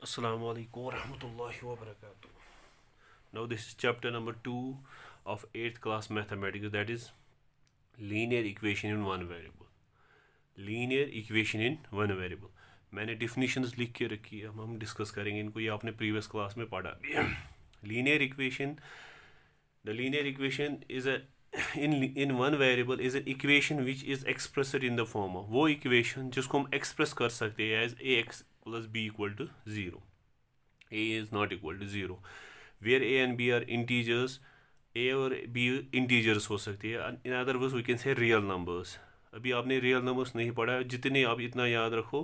Assalamu alaikum wa rahmatullahi wa barakatuh. Now, this is chapter number 2 of 8th class mathematics that is linear equation in one variable. Linear equation in one variable. मैंने definitions लिख के रखी है हम हम discuss करेंगे इनको ये आपने प्रीवियस क्लास में पढ़ा भी है linear equation the linear equation is a in in one variable is an equation which is expressed in the form of वो इक्वेशन जिसको हम एक्सप्रेस कर सकते हैं as a x plus b equal to 0 a is not equal to 0 where a and b are integers a और b integers हो सकती है in other words we can say real numbers अभी आपने रियल नंबर्स नहीं पढ़ा जितने आप इतना याद रखो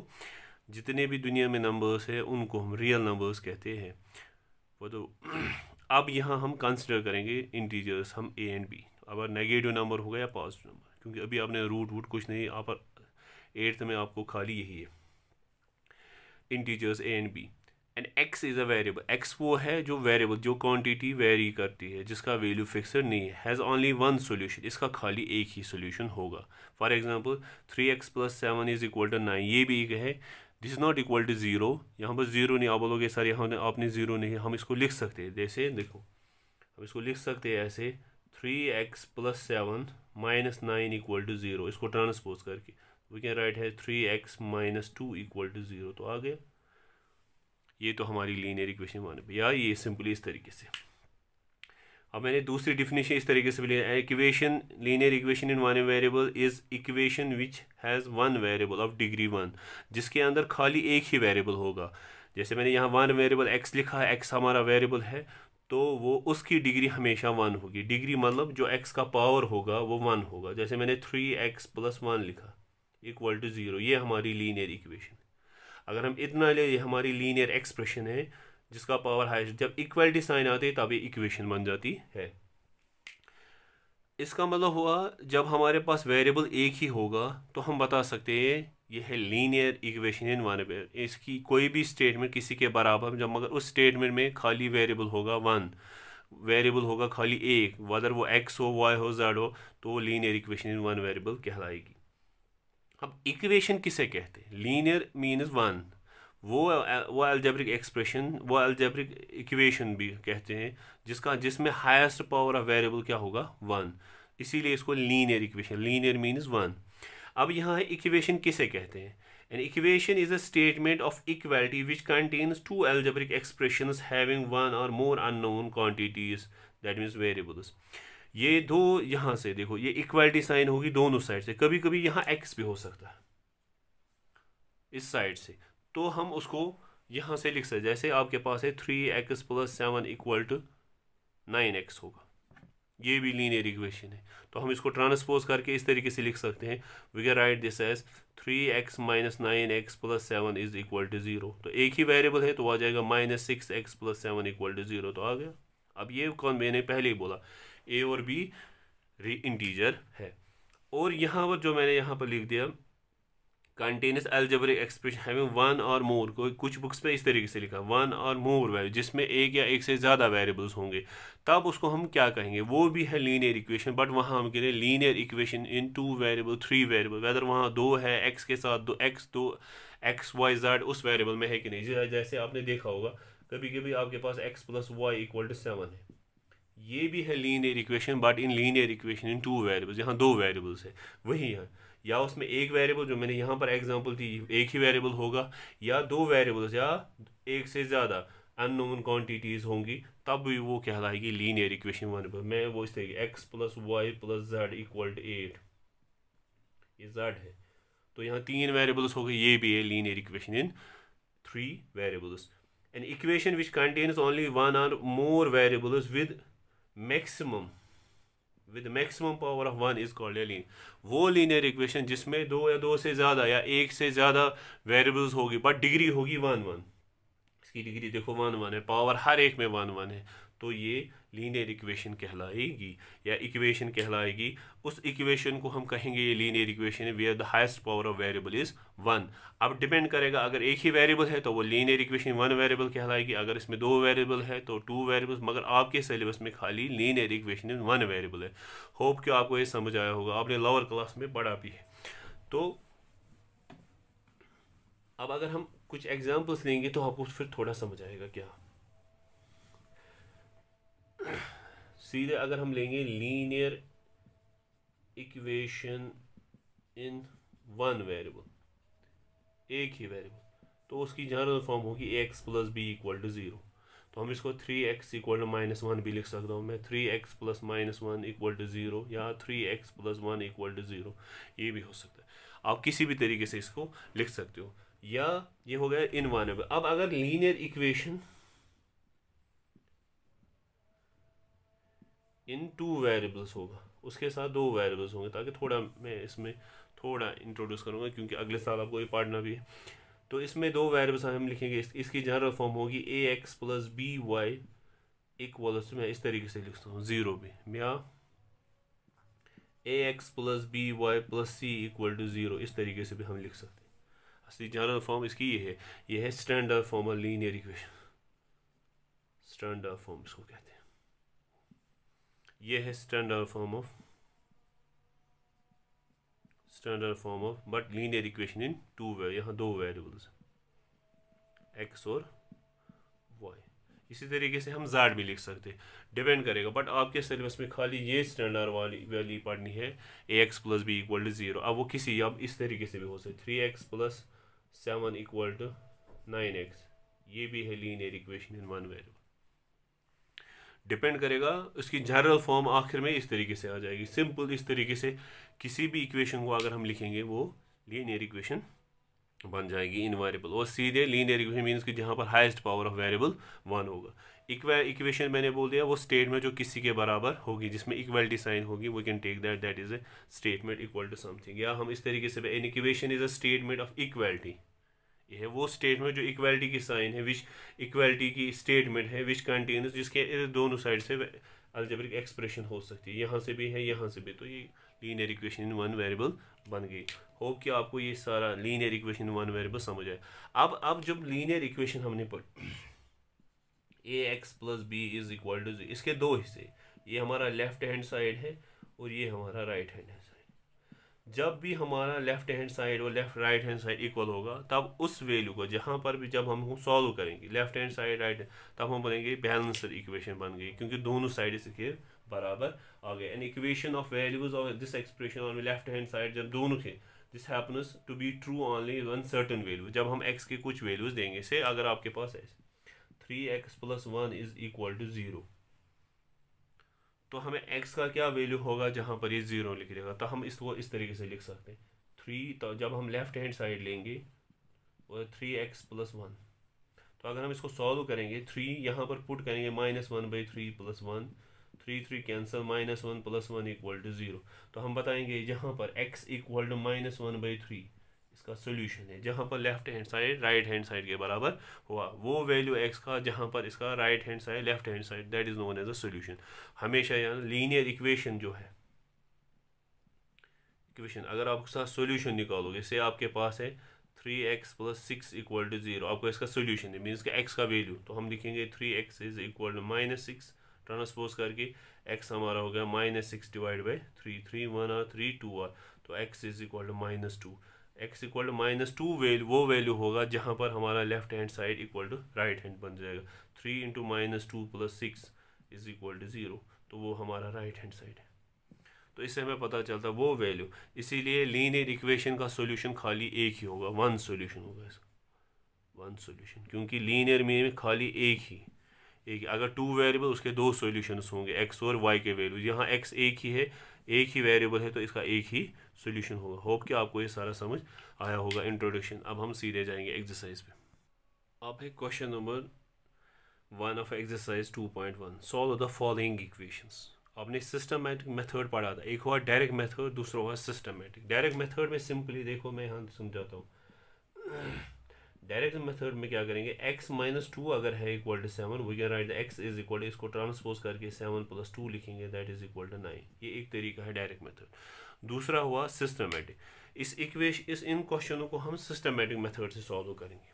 जितने भी दुनिया में नंबर्स हैं उनको हम रियल नंबर्स कहते हैं वो तो अब यहाँ हम कंसिडर करेंगे इंटीजर्स हम ए एंड बी अब नेगेटिव नंबर होगा या पॉजिटिव नंबर क्योंकि अभी आपने रूट वूट कुछ नहीं आप एट्थ में आपको खाली यही है integers a and b and x is a variable x वो है जो वेरिएबल जो क्वांटिटी वेरी करती है जिसका वैल्यू फिक्सड नहीं है हैज़ ओनली वन सोल्यूशन इसका खाली एक ही सोल्यूशन होगा for example three x plus seven is equal to nine ये भी एक है this is not equal to zero यहाँ पर ज़ीरो नहीं आप बोलोगे सर यहाँ आपने ज़ीरो नहीं हम इसको लिख सकते हैं जैसे देखो हम इसको लिख सकते हैं ऐसे three x plus seven minus nine equal to zero इसको ट्रांसपोज करके वी कैन राइट है three x minus two equal to zero तो आ गया ये तो हमारी लीनियर इक्वेशन वन पे या ये सिंपली इस तरीके से अब मैंने दूसरी डिफिनेशन इस तरीके से भी लिया equation linear equation in one variable is equation which has one variable of degree one जिसके अंदर खाली एक ही वेरिएबल होगा जैसे मैंने यहाँ वन वेरिएबल एक्स लिखा है एक्स हमारा वेरिएबल है तो वो उसकी डिग्री हमेशा वन होगी डिग्री मतलब जो एक्स का पावर होगा वो वन होगा जैसे मैंने थ्री एक्स प्लस वन लिखा इक्वल टू ज़ीरो ये हमारी लीनियर इक्वेशन अगर हम इतना ले ये हमारी लीनियर एक्सप्रेशन है जिसका पावर हाइस्ट जब इक्वलिटी साइन आते तब ये इक्वेशन बन जाती है इसका मतलब हुआ जब हमारे पास वेरिएबल एक ही होगा तो हम बता सकते हैं यह है लीनियर इक्वेशन इन वन इसकी कोई भी स्टेटमेंट किसी के बराबर जब मगर उस स्टेटमेंट में खाली वेरिएबल होगा वन वेरिएबल होगा खाली एक वदर वो एक्स हो वाई हो जेड हो तो linear equation in one variable कहलाएगी अब इक्वेशन किसे कहते हैं लीनियर मीन्स वन वो वो एल्जेब्रिक एक्सप्रेशन वो एल्जेब्रिक इक्वेशन भी कहते हैं जिसका जिसमें हाईएस्ट पावर ऑफ वेरिएबल क्या होगा वन इसीलिए इसको linear equation linear means one अब यहाँ है इक्वेशन किसे कहते हैं an equation is a statement of equality which contains two algebraic expression having one और more known quantities that means variables ये दो यहाँ से देखो ये इक्वालिटी साइन होगी दोनों साइड से कभी कभी यहाँ एक्स भी हो सकता है इस साइड से तो हम उसको यहाँ से लिख सकते जैसे आपके पास है three x plus seven equal to nine x होगा ये भी लीनियर इक्वेशन है तो हम इसको ट्रांसपोज करके इस तरीके से लिख सकते हैं we can write this as three x minus nine x plus seven is equal to zero तो एक ही वेरिएबल है तो आ जाएगा minus six x plus seven equal to zero तो आ गया अब ये कौन मैंने पहले ही बोला ए और बी इंटीजर है और यहाँ पर जो मैंने यहाँ पर लिख दिया contains algebraic expression having one और मोर कोई कुछ बुक्स में इस तरीके से लिखा वन और मोर वैल्यू जिसमें एक या एक से ज़्यादा वेरिएबल्स होंगे तब उसको हम क्या कहेंगे वो भी है लीनियर इक्वेशन बट वहाँ हम कह रहे हैं linear equation in two variable three variable whether वहाँ दो है एक्स के साथ दो एक्स दो एक्स वाई जेड उस वेरिएबल में है कि नहीं जैसे आपने देखा होगा कभी कभी आपके पास x plus y equal to seven है ये भी है linear equation but in linear equation in two variables यहाँ दो वेरिएबल्स है वही है या उसमें एक वेरिएबल जो मैंने यहाँ पर एग्जांपल थी एक ही वेरिएबल होगा या दो वेरिएबल्स या एक से ज़्यादा अननोन क्वांटिटीज़ होंगी तब भी वो कहलाएगी लीन एयर इक्वेशन वन पर मैं वो इस x plus y plus z equal to eight ये जेड है तो यहाँ तीन वेरिएबल्स हो गए ये भी है linear equation in three variables an equation which contains only one or more variables with maximum with maximum power of one is called a linear वो लीनियर इक्वेशन जिसमें दो या दो से ज़्यादा या एक से ज़्यादा वेरिएबल्स होगी बट डिग्री होगी वन वन इसकी डिग्री देखो वन वन है पावर हर एक में वन वन है तो ये लीनियर इक्वेशन कहलाएगी या इक्वेशन कहलाएगी उस इक्वेशन को हम कहेंगे ये linear equation where the highest power of variable is one अब डिपेंड करेगा अगर एक ही वेरिएबल है तो वो लीनियर इक्वेशन वन वेरिएबल कहलाएगी अगर इसमें दो वेरिएबल है तो टू वेरिएबल्स मगर आपके सिलेबस में खाली linear equation in one variable है होप कि आपको ये समझ आया होगा आपने लोअर क्लास में पढ़ा भी है तो अब अगर हम कुछ एग्जाम्पल्स लेंगे तो आपको फिर थोड़ा समझ आएगा क्या सीधे अगर हम लेंगे linear equation in one variable एक ही वेरिएबल तो उसकी जनरल फॉर्म तो होगी x plus b equal to zero तो हम इसको three x equal to minus one भी लिख सकता हूँ मैं three x plus minus one equal to zero या three x plus one equal to zero ये भी हो सकता है आप किसी भी तरीके से इसको लिख सकते हो या ये हो गया इन वन अब अगर linear equation in two variables होगा उसके साथ दो वेरिएबल्स होंगे ताकि थोड़ा मैं इसमें थोड़ा इंट्रोड्यूस करूँगा क्योंकि अगले साल आपको ये पढ़ना भी है तो इसमें दो वेरिएबल्स हम लिखेंगे इस, इसकी जनरल फॉर्म होगी a x plus b y equals मैं इस तरीके से लिखता हूँ ज़ीरो भी मैं a x plus b y plus c equal to zero इस तरीके से भी हम लिख सकते हैं असली जनरल फॉर्म इसकी ये है ये है स्टैंडर्ड फॉर्म और लीनियर इक्वेशन स्टैंडर्ड फॉर्म इसको कहते हैं ये है standard form of standard form of but linear equation in two यहाँ दो वेरिएबल्स एक्स और वाई इसी तरीके से हम जैड भी लिख सकते हैं डिपेंड करेगा बट आपके सिलेबस में खाली ये स्टैंडर्ड वाली वैल्यू पढ़नी है a x plus b equal to zero अब वो किसी अब इस तरीके से भी हो सकते three x plus seven equal to nine x ये भी है linear equation in one variable depend करेगा उसकी जनरल फॉर्म आखिर में इस तरीके से आ जाएगी सिंपल इस तरीके से किसी भी इक्वेशन को अगर हम लिखेंगे वो लीनियर इक्वेशन बन जाएगी इन वेरिएबल और सीधे लीनियर इक्वेशन मीन्स कि जहाँ पर highest power of variable one होगा इक्वेशन मैंने बोल दिया वो स्टेट में जो किसी के बराबर होगी जिसमें इक्वलिटी साइन होगी we can take that that is a statement equal to something या हम इस तरीके से an equation is a statement of equality सकती है वो स्टेट में जो इक्वलिटी की साइन है विच इक्वलिटी की स्टेटमेंट है विच कंटेन्स जिसके दोनों साइड से अल्जेब्रिक एक्सप्रेशन हो सकती है यहाँ से भी है यहाँ से भी तो ये linear equation in one variable बन गई होप कि आपको ये सारा linear equation in one variable समझ आए अब अब जब लीनियर इक्वेशन हमने पढ़ a x plus b is equal to जी इसके दो हिस्से ये हमारा लेफ्ट हैंड साइड है और ये हमारा राइट हैंड है जब भी हमारा लेफ़्ट हैंड साइड और left right hand side equal होगा तब उस वैल्यू को जहाँ पर भी जब हम सॉल्व करेंगे लेफ़्ट हैंड साइड राइट तब हम बोलेंगे बैलेंसड इक्वेशन बन गई क्योंकि दोनों साइड इसके बराबर आ गए and equation of values of this expression on left hand side जब दोनों के this happens to be true only one certain value जब हम एक्स के कुछ वैल्यूज़ देंगे से अगर आपके पास है three x plus one is equal to zero तो हमें एक्स का क्या वैल्यू होगा जहाँ पर ये ज़ीरो लिख देगा तो हम इसको इस तरीके से लिख सकते हैं थ्री तो जब हम लेफ़्ट हैंड साइड लेंगे और थ्री एक्स प्लस वन तो अगर हम इसको सॉल्व करेंगे थ्री यहाँ पर पुट करेंगे minus one by three plus one three three cancel minus one plus one equal to zero तो हम बताएंगे यहाँ पर x equal to minus one by three का सोल्यूशन है जहाँ पर left hand side right hand side के बराबर हुआ वो वैल्यू एक्स का जहाँ पर इसका right hand side left hand side that is known as a solution हमेशा यहाँ लीनियर इक्वेशन जो है इक्वेशन अगर आप उसका सोल्यूशन निकालोगे जैसे आपके पास है three x plus six equal to zero आपको इसका सोल्यूशन है मीन्स के एक्स का वैल्यू तो हम लिखेंगे three x is equal to minus six transpose करके एक्स हमारा हो गया minus six divide by three three one are three two are तो x is equal to minus two x equal to minus two value वो value होगा जहाँ पर हमारा left hand side equal to right hand बन जाएगा three into minus two plus six is equal to zero तो वो हमारा राइट हैंड साइड है तो इससे हमें पता चलता है वो वैल्यू इसीलिए लीनियर इक्वेशन का सोल्यूशन खाली एक ही होगा वन सोल्यूशन होगा इसका वन सोल्यूशन क्योंकि लीनियर में खाली एक ही एक ही अगर टू वेरिएबल उसके दो सॉल्यूशंस होंगे एक्स और वाई के वैल्यू यहाँ एक्स एक ही है एक ही वेरिएबल है तो इसका एक ही सोल्यूशन होगा होप कि आपको ये सारा समझ आया होगा इंट्रोडक्शन अब हम सीधे जाएंगे एक्सरसाइज पे अब है question number one of exercise two point one solve the following equations आपने सिस्टमेटिक मेथड पढ़ा था एक हुआ डायरेक्ट मेथड दूसरा हुआ सिस्टमेटिक डायरेक्ट मेथड में सिंपली देखो मैं यहाँ समझाता हूँ डायरेक्ट मेथड में क्या करेंगे एक्स माइनस टू अगर है equal to seven we can write the x is equal इसको ट्रांसपोज करके सेवन प्लस टू लिखेंगे that is equal to nine ये एक तरीका है डायरेक्ट मेथड दूसरा हुआ सिस्टमेटिक इस इक्वेश इस इन क्वेश्चनों को हम सिस्टमेटिक मेथड से सॉल्व करेंगे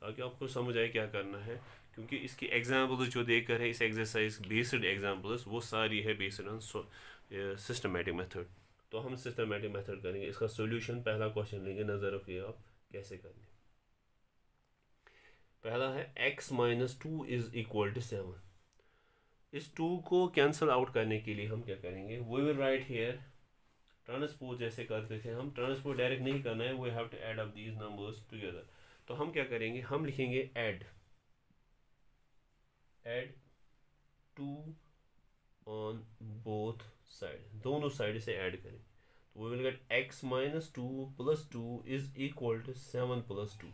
ताकि आपको समझ आए क्या करना है क्योंकि इसकी एग्जाम्पल्स जो देकर है इस एक्सरसाइज बेस्ड एग्जाम्पल्स वो सारी है बेस्ड ऑन सिस्टमेटिक मेथड तो हम सिस्टमेटिक मेथड करेंगे इसका सोल्यूशन पहला क्वेश्चन लेंगे नज़र रखिए आप कैसे करेंगे पहला है x minus two is equal to seven इस टू को कैंसल आउट करने के लिए हम क्या करेंगे we will write here transpose जैसे करते थे हम ट्रांसपोज डायरेक्ट नहीं करना है we have to add up these numbers together तो हम क्या करेंगे हम लिखेंगे add add two on both side दोनों साइड से ऐड करें तो we will get x minus two plus two is equal to seven plus two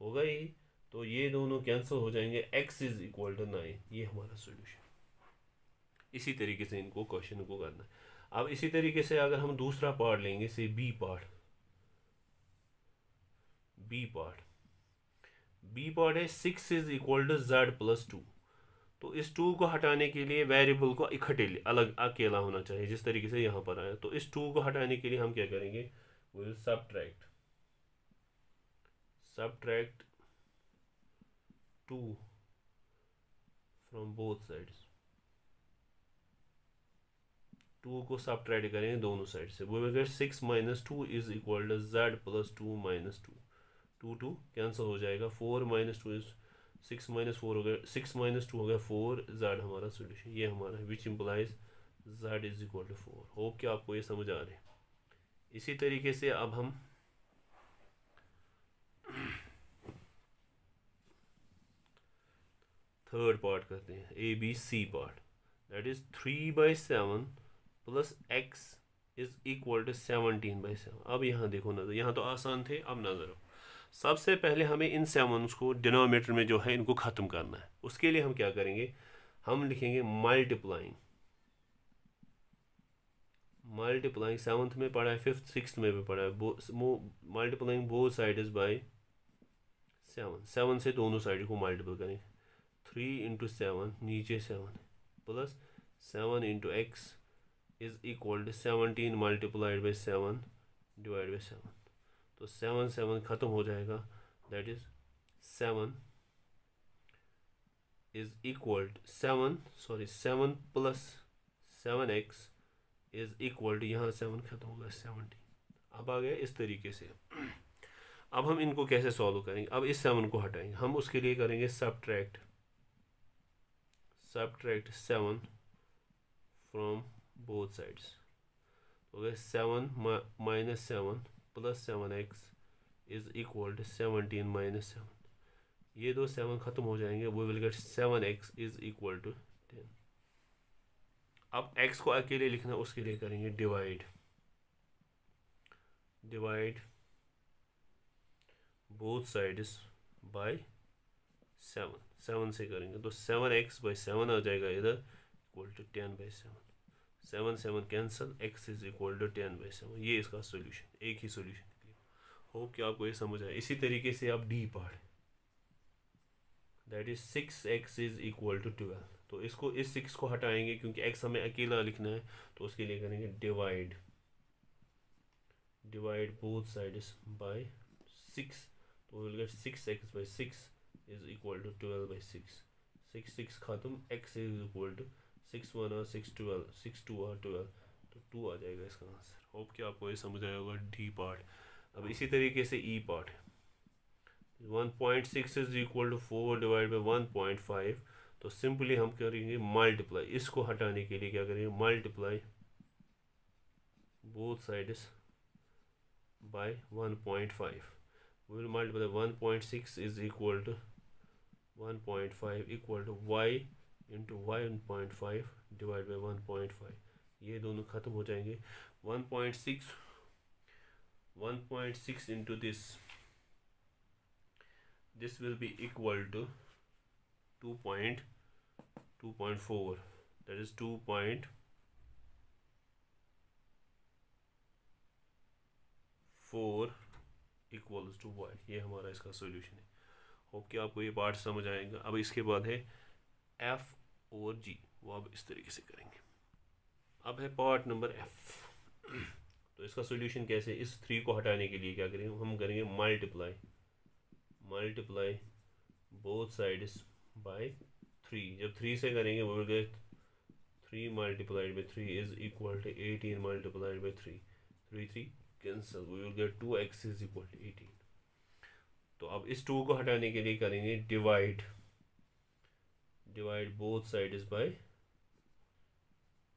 होगा ये तो ये दोनों कैंसिल हो जाएंगे x is equal to nine ये हमारा सोल्यूशन इसी तरीके से इनको क्वेश्चन को करना है अब इसी तरीके से अगर हम दूसरा पार्ट लेंगे से b part b part b part है six is equal to z plus two तो इस टू को हटाने के लिए वेरिएबल को इकट्ठे अलग अकेला होना चाहिए जिस तरीके से यहाँ पर आया तो इस टू को हटाने के लिए हम क्या करेंगे will subtract subtract two from both sides two को सब करेंगे दोनों साइड से वो अगर six minus two is equal to z plus two minus two two two cancel हो जाएगा four minus two is six minus four हो गया सिक्स माइनस टू हो गया फोर जेड हमारा सोल्यूशन ये हमारा which implies z is equal to four hope कि आपको ये समझ आ रहे इसी तरीके से अब हम थर्ड पार्ट करते हैं a B c part that is three by seven plus x is equal to seventeen by seven अब यहाँ देखो नज़र यहाँ तो आसान थे अब नज़र सबसे पहले हमें इन सेवन को डिनोमीटर में जो है इनको ख़त्म करना है उसके लिए हम क्या करेंगे हम लिखेंगे मल्टीप्लाइंग मल्टीप्लाइंग सेवन्थ में पढ़ा है फिफ्थ सिक्स में भी पढ़ा है multiplying both side is by seven seven से दोनों साइड को मल्टीपल करेंगे थ्री इंटू सेवन नीचे seven plus seven into x is equal seventeen multiplied by seven divide by seven तो सेवन सेवन ख़त्म हो जाएगा that is seven is equal seven sorry seven plus seven x is equal to यहाँ seven ख़त्म हो गया seventeen अब आ गया इस तरीके से अब हम इनको कैसे सॉल्व करेंगे अब इस सेवन को हटाएंगे हम उसके लिए करेंगे subtract subtract seven from both sides तो गए seven minus seven plus seven x is equal to seventeen minus seven ये दो सेवन ख़त्म हो जाएंगे वो will get seven x is equal to ten अब एक्स को अकेले लिखना उसके लिए करेंगे divide divide both sides by seven seven से करेंगे तो सेवन एक्स बाई सेवन आ जाएगा इधर equal to ten by seven seven seven cancel x is equal to ten by seven ये इसका सोल्यूशन एक ही सोल्यूशन होप कि आपको ये समझ आए इसी तरीके से आप डी पढ़ें that is six x is equal to twelve तो इसको इस सिक्स को हटाएंगे क्योंकि एक्स हमें अकेला लिखना है तो उसके लिए करेंगे divide divide both side by six तो six x by six is equal to twelve by six six six खत्म x is equal to six one और सिक्स ट्वेल्व सिक्स टू और ट्वेल्व तो टू आ जाएगा इसका आंसर होप कि आपको ये समझ आया होगा डी पार्ट अब हाँ। इसी तरीके से e part one point six is equal to four divide by one point five तो सिंपली हम क्या करेंगे मल्टीप्लाई इसको हटाने के लिए क्या करेंगे multiply both side by by one point five will multiply one point six is equal to one point five equal to y into one point five divide by one point five ये दोनों ख़त्म हो जाएंगे one point six one point six into this this will be equal to two point two point four that is two point four equals to y ये हमारा इसका solution है hope कि आपको ये पार्ट समझ आएगा अब इसके बाद है एफ और जी वो अब इस तरीके से करेंगे अब है पार्ट नंबर एफ तो इसका सोल्यूशन कैसे इस थ्री को हटाने के लिए क्या करेंगे हम करेंगे multiply multiply both sides by three जब थ्री से करेंगे वो गए three multiplied by three is equal to eighteen multiplied by three three three cancel we will get two x is equal to eighteen तो अब इस टू को हटाने के लिए करेंगे divide divide both sides by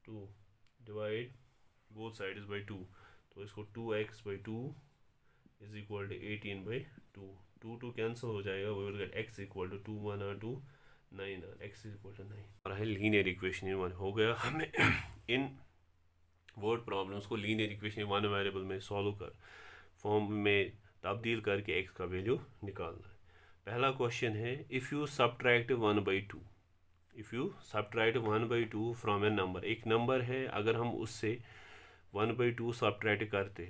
2 divide both sides by 2 तो इसको 2x x by two is equal to eighteen by two two two cancel हो जाएगा we will get x equal to two one are two nine are x is equal और है linear equation in one हो गया हमें in word problems को equation equation one variable में solve कर फॉर्म में तब्दील करके एक्स का वैल्यू निकालना है पहला क्वेश्चन है if you subtract one by two if you subtract one by two from a number एक नंबर है अगर हम उससे वन बाई टू सब्ट्रैक्ट करते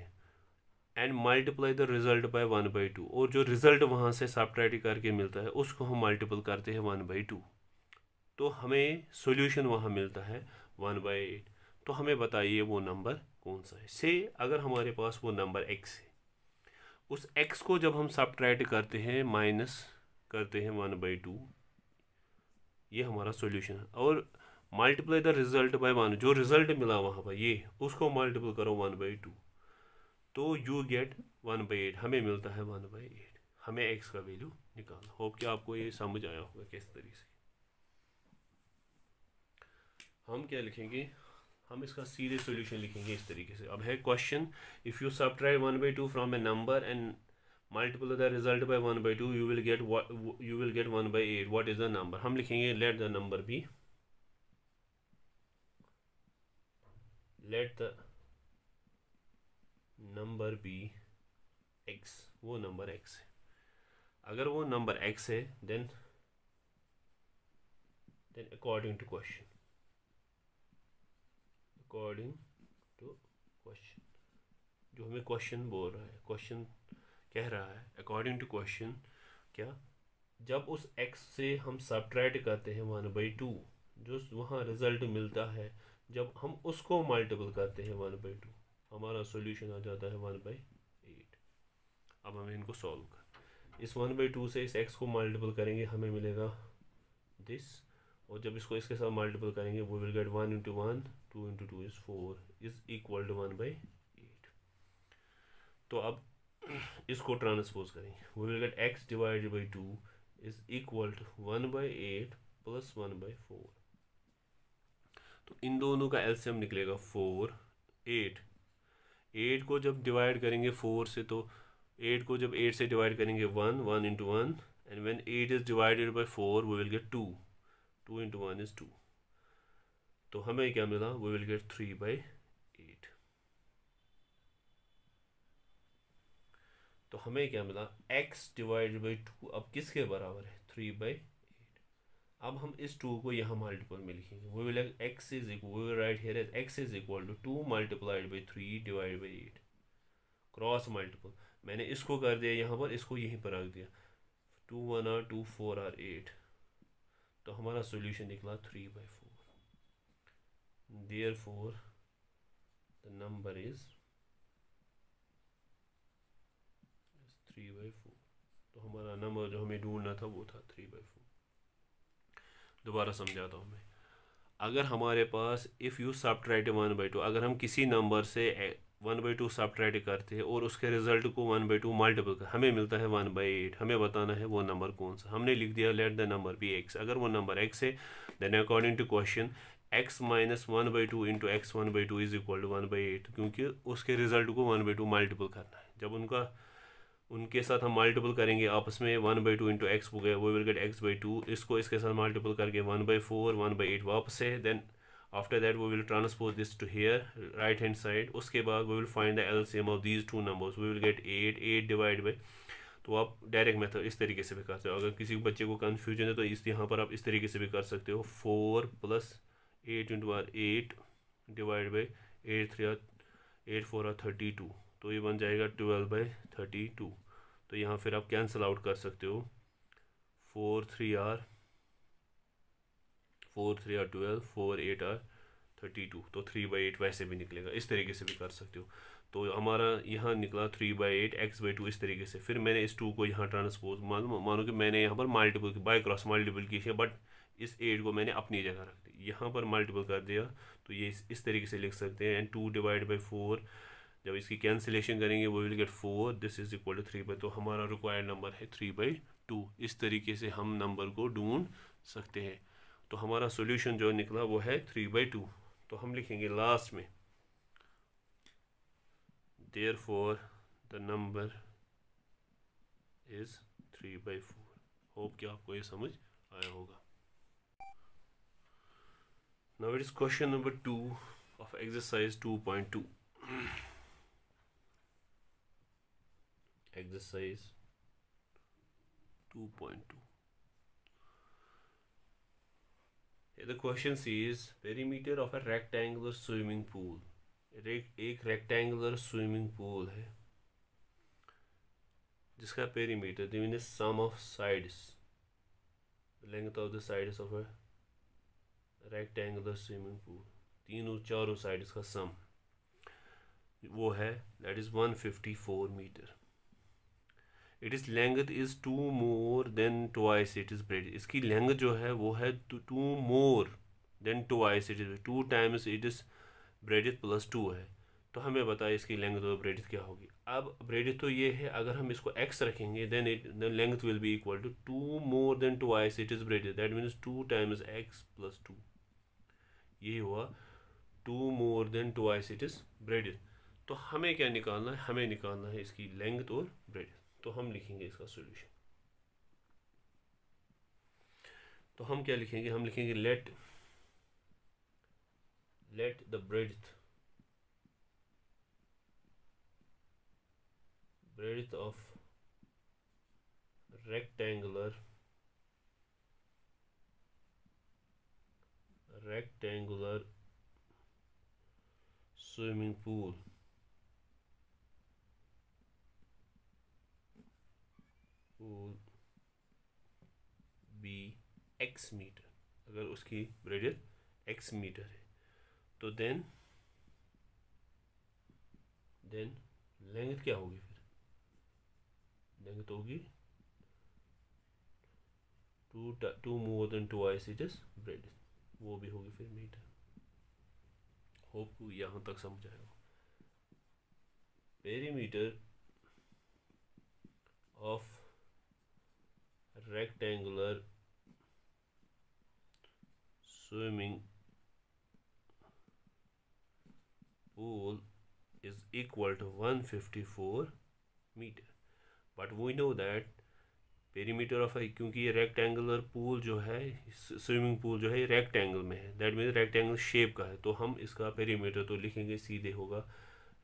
and multiply the result by one by two और जो रिज़ल्ट वहाँ से सब्ट्रैक्ट करके मिलता है उसको हम मल्टीपल करते हैं वन बाई टू तो हमें सोल्यूशन वहाँ मिलता है वन बाई एट तो हमें बताइए वो नंबर कौन सा है से अगर हमारे पास वो नंबर एक्स है उस एक्स को जब हम सब्ट्रैक्ट करते हैं माइनस करते हैं वन बाई टू ये हमारा सोल्यूशन है और multiply the result by one जो रिजल्ट मिला वहाँ पर ये उसको मल्टीपल करो वन बाई टू तो you get one by eight हमें मिलता है वन बाई एट हमें एक्स का वैल्यू निकालना होप कि आपको ये समझ आया होगा किस तरीके से हम क्या लिखेंगे हम इसका सीधे सोल्यूशन लिखेंगे इस तरीके से अब है क्वेश्चन इफ़ यू सब ट्राई one by two from a number and multiple the result by one by two you will get you will get one by eight what is the number हम लिखेंगे let the number be let the number be x वो number x है अगर वो number x है then then according to question according to question जो हमें question बोल रहा है क्वेश्चन कह रहा है अकॉर्डिंग टू क्वेश्चन क्या जब उस एक्स से हम सब्ट्रैक्ट करते हैं वन बाई टू जो वहाँ रिज़ल्ट मिलता है जब हम उसको मल्टीपल करते हैं वन बाई टू हमारा सोल्यूशन आ जाता है वन बाई एट अब हमें इनको सॉल्व कर इस वन बाई टू से इस एक्स को मल्टीपल करेंगे हमें मिलेगा दिस और जब इसको इसके साथ मल्टीपल करेंगे वो will get one into one two into two is four is equal to one by eight तो अब इसको ट्रांसपोज करें we will get x divided by two is equal to one by eight plus one by four तो इन दोनों का एल्सियम निकलेगा four eight eight को जब डिवाइड करेंगे फोर से तो एट को जब एट से डिवाइड करेंगे one one into one and when eight is divided by four we will get two two into one is two तो हमें क्या मिला we will get three by eight तो हमें क्या मिला x डिवाइड बाई टू अब किसके बराबर है थ्री बाई एट अब हम इस टू को यहाँ मल्टीपल में लिखेंगे वो भी लगे x is equal right here is x is equal to two multiplied by three divide by eight cross multiple मैंने इसको कर दिया यहाँ पर इसको यहीं पर रख दिया two one are two four are eight तो हमारा सोल्यूशन निकला three by four therefore the number is three by four तो हमारा नंबर जो हमें ढूंढना था वो था थ्री बाई फोर दोबारा समझाता हूँ मैं अगर हमारे पास if you subtract one by two अगर हम किसी नंबर से वन बाई टू सब्ट्रैक्ट करते हैं और उसके रिजल्ट को वन बाई टू मल्टीपल कर हमें मिलता है वन बाई एट हमें बताना है वो नंबर कौन सा हमने लिख दिया let the number be x अगर वो नंबर एक्स है then according to question x minus one by two into x one by two is equal to one by eight क्योंकि उसके रिजल्ट को वन बाई टू मल्टीपल करना है जब उनका उनके साथ हम मल्टीपल करेंगे आपस में one by two into x हो गया वो will get x by two इसको इसके साथ मल्टीपल करके one by four one by eight वापस है देन आफ्टर दैट वो will transpose this to here right hand side उसके बाद we will find the LCM of these two numbers we will get eight eight divide by तो आप direct method इस तरीके से भी करते हो अगर किसी बच्चे को कन्फ्यूजन है तो इस यहाँ पर आप इस तरीके से भी कर सकते हो four plus eight into are eight divide by eight three are eight four are thirty two तो ये बन जाएगा ट्वेल्व बाई थर्टी टू तो यहाँ फिर आप कैंसिल आउट कर सकते हो four three are four three are twelve four eight are thirty two तो थ्री बाई एट वैसे भी निकलेगा इस तरीके से भी कर सकते हो तो हमारा यहाँ निकला three by eight x by two इस तरीके से फिर मैंने इस टू को यहाँ ट्रांसपोज मान मानो कि मैंने यहाँ पर मल्टीपल बाई क्रॉस है बट इस एट को मैंने अपनी जगह रख दी यहाँ पर मल्टीपल कर दिया तो ये इस, इस तरीके से लिख सकते हैं and two divide by four जब इसकी कैंसिलेशन करेंगे वो will get four this is equal to three by तो हमारा रिक्वायर्ड नंबर है थ्री बाई टू इस तरीके से हम नंबर को ढूंढ सकते हैं तो हमारा सोल्यूशन जो निकला वो है थ्री बाई टू तो हम लिखेंगे लास्ट में therefore the number is three by four hope कि आपको ये समझ आया होगा now it is question number two of exercise two point two exercise 2.2 the question says perimeter of a rectangular swimming pool एक rectangular swimming pool है जिसका perimeter the mean sum of sides length of the sides of a rectangular swimming pool तीन और चारों sides का sum वो है that is 154 meter it is length is two more than twice it is breadth इसकी length जो है वो है two more than twice it is two times it is breadth plus two है तो हमें बताए इसकी लेंगथ और ब्रेडिथ क्या होगी अब ब्रेडिथ तो ये है अगर हम इसको एक्स रखेंगे then it then length will be equal to two more than twice it is breadth that means two times x plus two यही हुआ two more than twice it is breadth तो हमें क्या निकालना है हमें निकालना है इसकी लेंगथ और ब्रेडिथ तो हम लिखेंगे इसका सोल्यूशन तो हम क्या लिखेंगे हम लिखेंगे let let the breadth breadth of rectangular rectangular swimming pool will be x meter अगर उसकी रेडियस x मीटर है तो देन देन लेंथ क्या होगी फिर लेंथ होगी two two more than twice its breadth वो भी होगी फिर मीटर होप यहाँ तक समझ peri perimeter of rectangular swimming pool is equal to 154 meter but we know that perimeter of है क्योंकि ये रेक्टेंगुलर पूल जो है स्विमिंग पूल जो है ये रेक्टेंगल में है दैट मीन रेक्टेंगल शेप का है तो हम इसका पेरीमीटर तो लिखेंगे सीधे होगा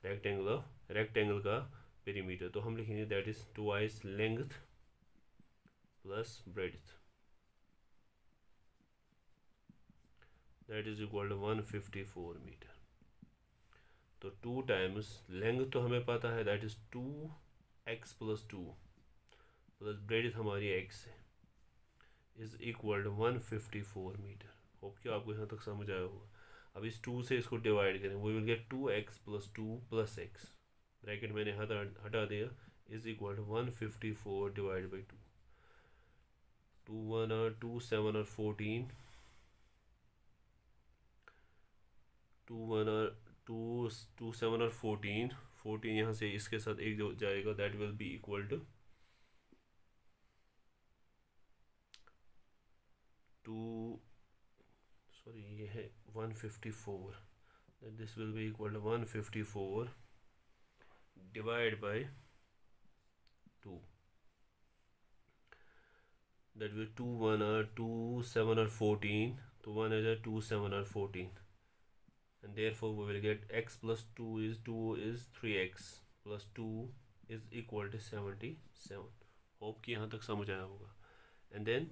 रेक्टेंगल ऑफ रेक्टेंगल का पेरीमीटर तो हम लिखेंगे that is twice length plus breadth that is equal to 154 meter तो टू टाइम्स लेंग तो हमें पता है that is two x plus two plus breadth हमारी एक्स है is equal to one fifty four meter hope कि आपको यहाँ तक समझ आया होगा अब इस टू से इसको डिवाइड करें we will get two x plus two plus x bracket मैंने हटा हटा दिया is equal to one fifty four divide by two two one और टू सेवन और फोर्टीन टू वन और टू टू सेवन और फोर्टीन फोर्टीन यहाँ से इसके साथ एक जो जाएगा that will be equal to two sorry ये है one fifty four this will be equal to one fifty four divide by two that will two one are two seven are fourteen तो one is are two seven are fourteen and therefore we will get x plus two is two is three x plus two is equal to seventy seven hope कि यहाँ तक समझ आया होगा and then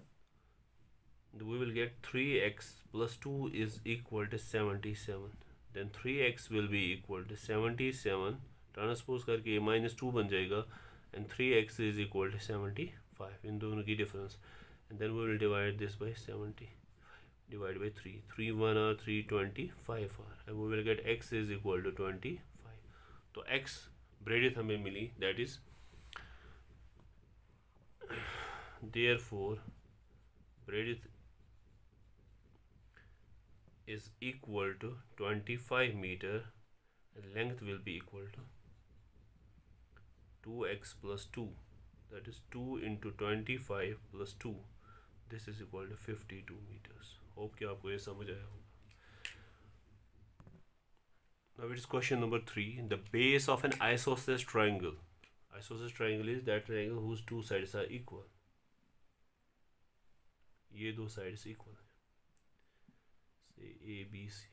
we will get three x plus two is equal to seventy seven then three x will be equal to seventy seven transpose करके minus two बन जाएगा and three x is equal to seventy five इन दोनों की difference and then we will divide this by 70 divided by 3 3 1 are 3 are and we will get x is equal to 25 so x braided हमें मिली that is therefore braided is equal to 25 meter length will be equal to 2x plus 2 that is 2 into 25 plus 2 this is equal to fifty two meters hope कि आपको ये समझ आया होगा Now it is question number three. The base of an isosceles triangle. Isosceles triangle is that triangle whose two sides are equal. ये दो sides equal है A B C.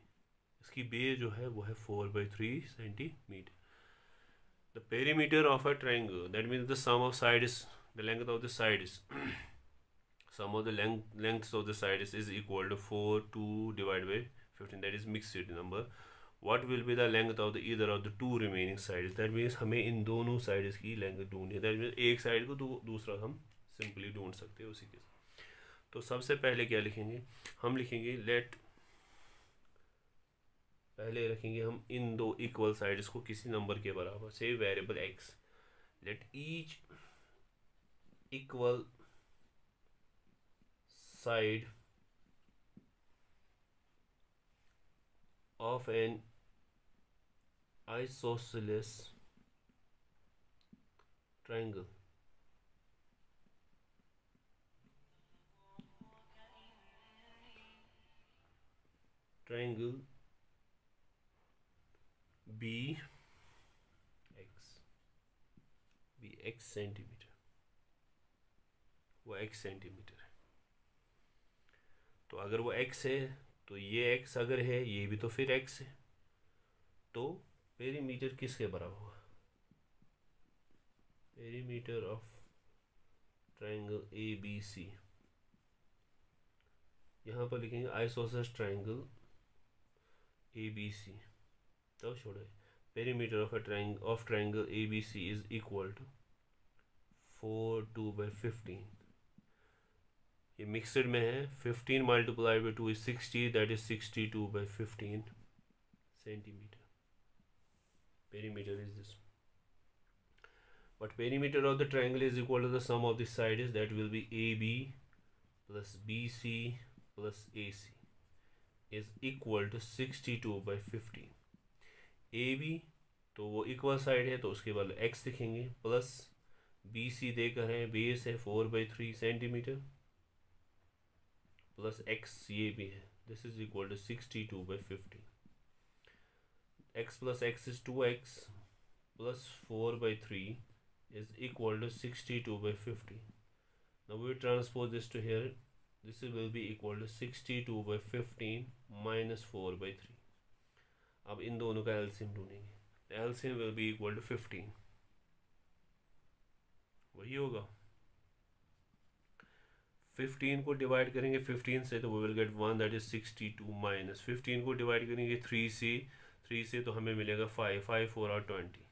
इसकी base जो है वो है four by three centimeter the perimeter of a triangle that means the sum of sides. the length of the sides. sum of the length lengths of the sides is equal to 4 2 divided by 15 that is mixed number what will be the length of the either of the two remaining sides that means हमें इन दोनों sides की length ढूंढनी है that means एक side को दू, दूसरा हम simply ढूंढ सकते हैं उसी के तो सबसे पहले क्या लिखेंगे हम लिखेंगे let पहले रखेंगे हम इन दो इक्वल साइड्स को किसी नंबर के बराबर से variable x let each equal side of an isosceles triangle. Triangle B X B X centimeter or X centimeter तो अगर वो एक्स है तो ये एक्स अगर है ये भी तो फिर एक्स है तो पेरीमीटर किसके बराबर होगा perimeter of triangle A B C यहाँ पर लिखेंगे आइसोसस ट्रायंगल ए बी सी तो छोड़ो perimeter of of triangle A B C is equal to four two by fifteen ये मिक्सड में है fifteen multiply by two is sixty that is sixty two by fifteen centimeter perimeter is this but perimeter of the triangle is equal to the sum of this side is that will be A B plus B C plus A C is equal to sixty two by fifteen A B तो वो equal side है तो उसके बाद x दिखेंगे plus B सी देकर है base है four by three centimeter plus x ये भी है this is equal to sixty two by fifty x plus x is two x plus four by three is equal to sixty two by fifty now we transpose this to here this will be equal to sixty two by fifteen minus four by three अब इन दोनों का LCM ढूंढेंगे LCM will be equal to fifteen वही होगा fifteen को divide करेंगे fifteen से तो we will get one that is sixty two minus fifteen को डिवाइड करेंगे थ्री से थ्री से तो हमें मिलेगा फाइव फाइव फोर और twenty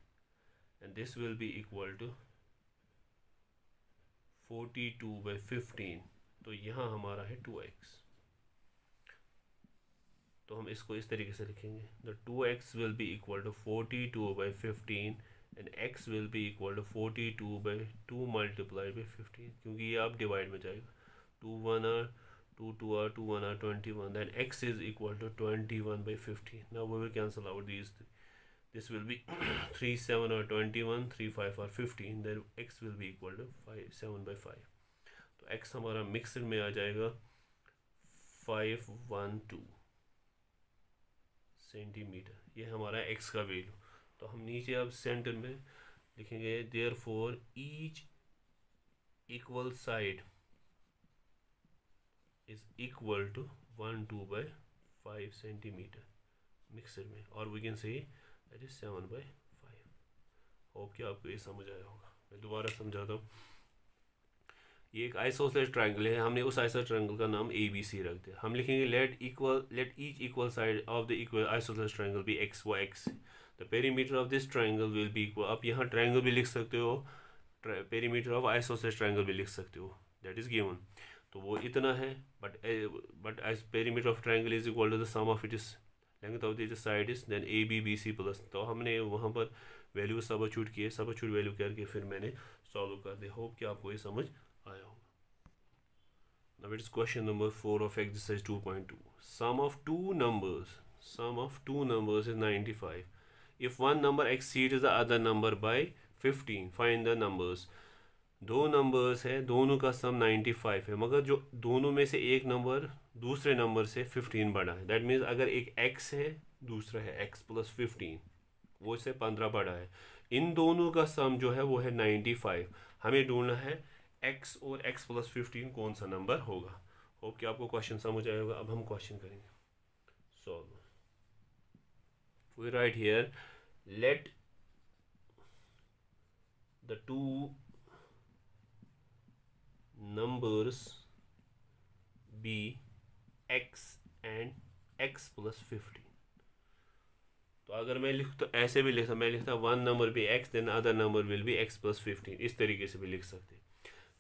and this will be equal to forty two by fifteen तो यहाँ हमारा है टू एक्स तो हम इसको इस तरीके से लिखेंगे the two x will be equal to forty two by fifteen and x will be equal to forty two by two multiply by fifteen क्योंकि ये आप डिवाइड में जाएगा 2 1 are 2 2 are 2 1 are 21 then x is equal to 21 by 50 now we will cancel out these th this will be 3 7 or 21 3 5 or 15 then x will be equal to 5 7 by 5 तो x हमारा mixed में आ जाएगा 512 centimetre ये हमारा x का value तो हम नीचे अब सेंटर में लिखेंगे therefore each equal side is equal to one two by five centimeter mixer में और we can say that is seven by five hope कि आपको ये समझ आया होगा मैं दोबारा समझाता हूँ ये एक आइसोसलेस ट्राइंगल है हमने उस आइसोसलेस ट्राइंगल का नाम ए बी सी रख दिया हम लिखेंगे let equal let each equal side of the equal isosceles triangle be x y x the perimeter of this triangle will be equal आप यहाँ ट्राइंगल भी लिख सकते हो पेरीमीटर ऑफ आइसोसलेस ट्राइंगल भी लिख सकते हो दैट इज गिवन तो वो इतना है but but as perimeter of triangle is equal to the sum of it is length of the side is then A B B C plus तो हमने वहाँ पर वैल्यू सब अचूट किए सब अचूट वैल्यू करके फिर मैंने सॉल्व कर दिया होप कि आपको ये समझ आया होगा number four of exercise two point two sum of two numbers sum of two of is numbers five if one number exceed is the other number by fifteen find the numbers दो numbers है दोनों का सम 95 है मगर जो दोनों में से एक नंबर दूसरे नंबर से 15 बड़ा है दैट मीन्स अगर एक x है दूसरा है x प्लस फिफ्टीन वो से 15 बड़ा है इन दोनों का सम जो है वो है 95 हमें ढूंढना है x और x प्लस फिफ्टीन कौन सा नंबर होगा होप कि आपको क्वेश्चन समझ आया होगा अब हम क्वेश्चन करेंगे solve we write here let the two numbers be x and x plus fifteen तो अगर मैं लिख तो ऐसे भी लिखता मैं लिखता one number be x then other number will be x plus fifteen इस तरीके से भी लिख सकते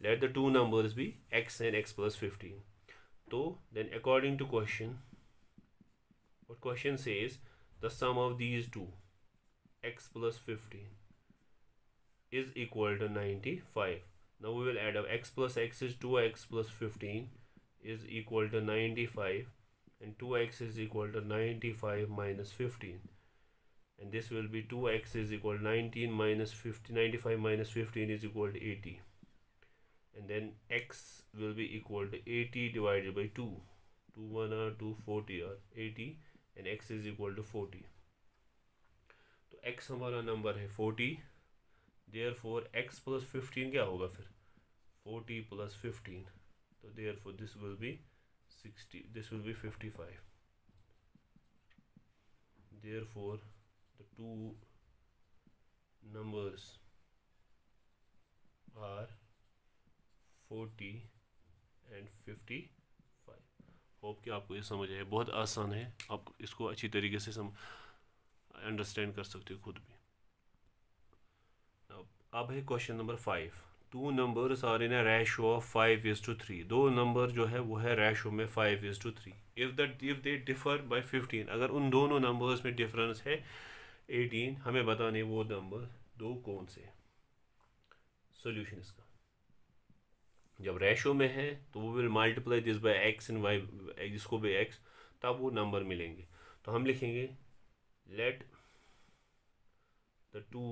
let the two numbers be x and x plus fifteen तो देन अकॉर्डिंग टू क्वेश्चन और question is the sum of these two x plus fifteen is equal to ninety five now we will add up x plus x is 2x plus 15 is equal to 95 and 2x is equal to 95 minus 15 and this will be 2x is equal to 19 minus 50 95 minus 15 is equal to 80 and then x will be equal to 80 divided by 2 2 1 or 2 40 or 80 and x is equal to 40 to x हमारा number है 40 therefore x plus fifteen क्या होगा फिर forty plus fifteen तो therefore this will be sixty this will be fifty five therefore the two are are 40 and fifty hope कि आपको ये समझ आए बहुत आसान है आप इसको अच्छी तरीके से सम अंडरस्टैंड कर सकते हो खुद भी अब है question number five two number are in ratio of five is to three दो नंबर जो है वो है रेशो में five is to three if that if they differ by fifteen अगर उन दोनों नंबर्स में डिफरेंस है एटीन हमें बताने वो नंबर दो कौन से सोल्यूशन इसका जब रेशो में है तो वो will multiply this by x and y जिसको भी एक्स तब वो नंबर मिलेंगे तो हम लिखेंगे let the two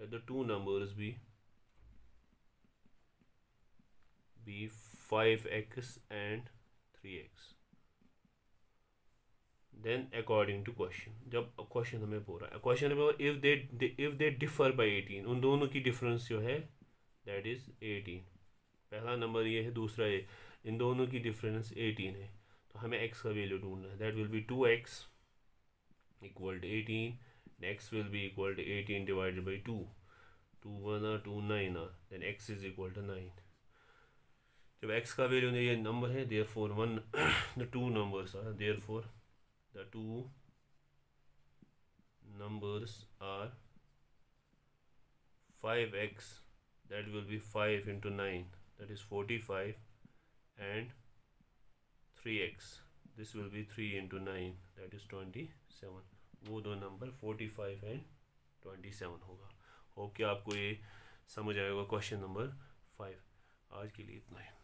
let the two numbers be be 5x and 3x then according to question जब क्वेश्चन हमें पूरा है क्वेश्चन हमें they, they if they differ by eighteen उन दोनों की डिफरेंस जो है दैट इज़ एटीन पहला नंबर ये है दूसरा ये इन दोनों की डिफरेंस एटीन है तो हमें एक्स का वैल्यू ढूंढना है that will be 2x equal to eighteen x will be equal to 18 divided by 2 2 1 or 2 9 then x is equal to 9 जब x का वैल्यू ये नंबर है therefore one the two numbers are therefore the two numbers 5x that will be 5 into 9 that is 45 and 3x this will be 3 into 9 that is 27 वो दो number forty five and twenty seven होगा hope कि आपको ये समझ आएगा question number five आज के लिए इतना ही